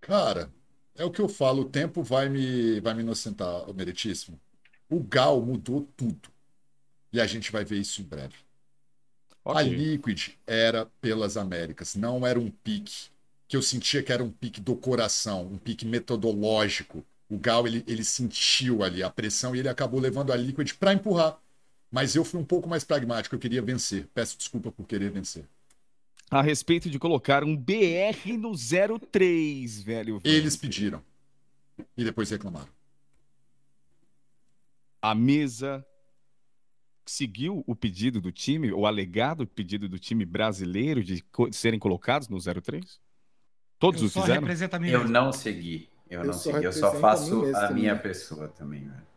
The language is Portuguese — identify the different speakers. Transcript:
Speaker 1: Cara, é o que eu falo, o tempo vai me, vai me inocentar, o meritíssimo. O Gal mudou tudo. E a gente vai ver isso em breve. Okay. A Liquid era pelas Américas, não era um pique que eu sentia que era um pique do coração, um pique metodológico. O Gal ele, ele sentiu ali a pressão e ele acabou levando a Liquid para empurrar. Mas eu fui um pouco mais pragmático, eu queria vencer. Peço desculpa por querer vencer a respeito
Speaker 2: de colocar um BR no 03, velho. Eles pediram. E
Speaker 3: depois reclamaram. A mesa seguiu o pedido do time, o alegado pedido do time brasileiro de serem colocados no 03? Todos eu o fizeram? Eu não segui. Eu, eu não segui. Eu só faço a minha, a minha pessoa também, velho. Né?